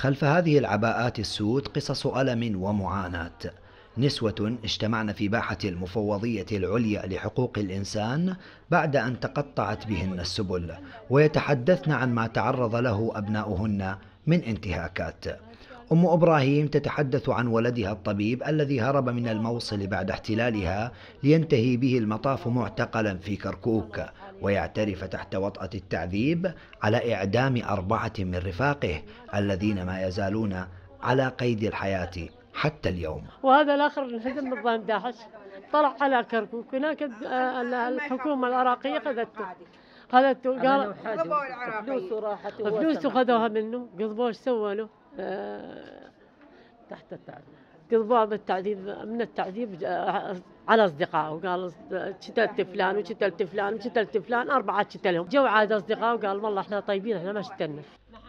خلف هذه العباءات السود قصص ألم ومعاناة نسوة اجتمعن في باحة المفوضية العليا لحقوق الإنسان بعد أن تقطعت بهن السبل ويتحدثن عن ما تعرض له أبناؤهن من انتهاكات أم إبراهيم تتحدث عن ولدها الطبيب الذي هرب من الموصل بعد احتلالها لينتهي به المطاف معتقلا في كركوك ويعترف تحت وطأة التعذيب على إعدام أربعة من رفاقه الذين ما يزالون على قيد الحياة حتى اليوم وهذا الآخر انهزم بالظلم داعش طلع على كركوك هناك الحكومة العراقية خذته خذته قال فلوسه راحت فلوسه خذوها منه قضبوه ايش سوى له؟ آه، تحت التعذيب ضرب التعذيب من التعذيب آه، على اصدقائه وقال شتلت فلان وشتلت فلان وشتلت فلان اربعه شتلهم جو عاد اصدقائه وقال والله احنا طيبين احنا ما شتلنا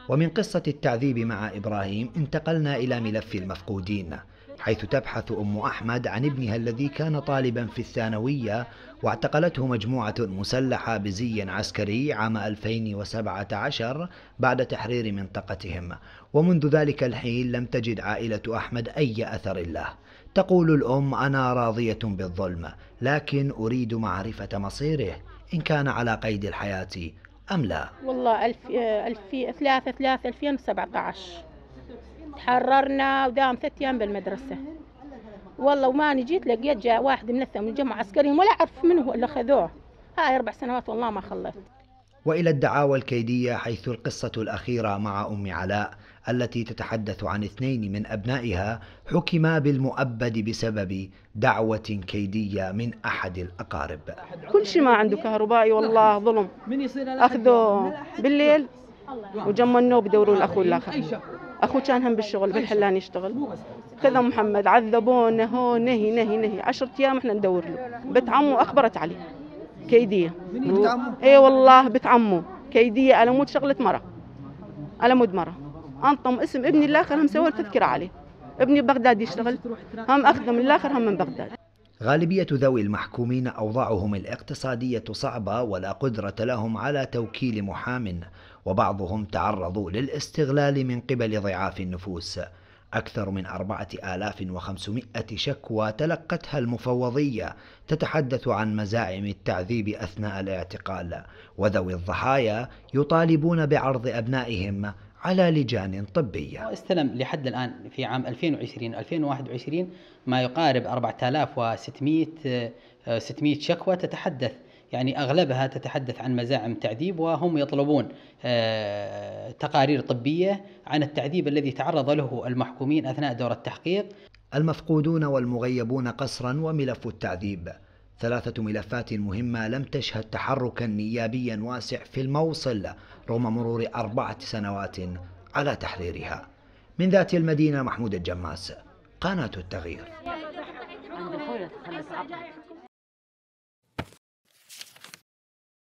ومن قصه التعذيب مع ابراهيم انتقلنا الى ملف المفقودين حيث تبحث أم أحمد عن ابنها الذي كان طالبا في الثانوية واعتقلته مجموعة مسلحة بزي عسكري عام 2017 بعد تحرير منطقتهم ومنذ ذلك الحين لم تجد عائلة أحمد أي أثر له تقول الأم أنا راضية بالظلم لكن أريد معرفة مصيره إن كان على قيد الحياة أم لا والله ألف, ألف, ألف ثلاثة ثلاثة 2017 تحررنا ودام ثلاث ايام بالمدرسه والله وماني جيت لقيت جاء واحد من الثم من الجمع عسكريين ولا اعرف منه اللي خذوه هاي اربع سنوات والله ما خليت والى الدعاوى الكيديه حيث القصه الاخيره مع ام علاء التي تتحدث عن اثنين من ابنائها حكما بالمؤبد بسبب دعوه كيديه من احد الاقارب كل شيء ما عنده كهربائي والله ظلم اخذوه بالليل وجمنوه بدوروا الاخوه الاخر اخو كان هم بالشغل بالحلان يشتغل خذهم محمد عذبونا هون نهي نهي نهي 10 ايام احنا ندور له بنت عمه اخبرت عليه كيديه اي والله بنت عمه كيديه على مود شغله مره على مود مره انطم اسم ابني الاخر هم سووا تذكره عليه ابني بغداد يشتغل هم اخذهم الاخر هم من بغداد غالبية ذوي المحكومين أوضاعهم الاقتصادية صعبة ولا قدرة لهم على توكيل محام وبعضهم تعرضوا للاستغلال من قبل ضعاف النفوس أكثر من أربعة آلاف وخمسمائة شكوى تلقتها المفوضية تتحدث عن مزاعم التعذيب أثناء الاعتقال وذوي الضحايا يطالبون بعرض أبنائهم على لجان طبية استلم لحد الآن في عام 2020-2021 ما يقارب 4600 600 آه، شكوى تتحدث يعني أغلبها تتحدث عن مزاعم تعذيب وهم يطلبون آه، تقارير طبية عن التعذيب الذي تعرض له المحكومين أثناء دور التحقيق المفقودون والمغيبون قسرا وملف التعذيب ثلاثة ملفات مهمة لم تشهد تحركا نيابيا واسع في الموصل رغم مرور أربعة سنوات على تحريرها من ذات المدينة محمود الجماس قناة التغيير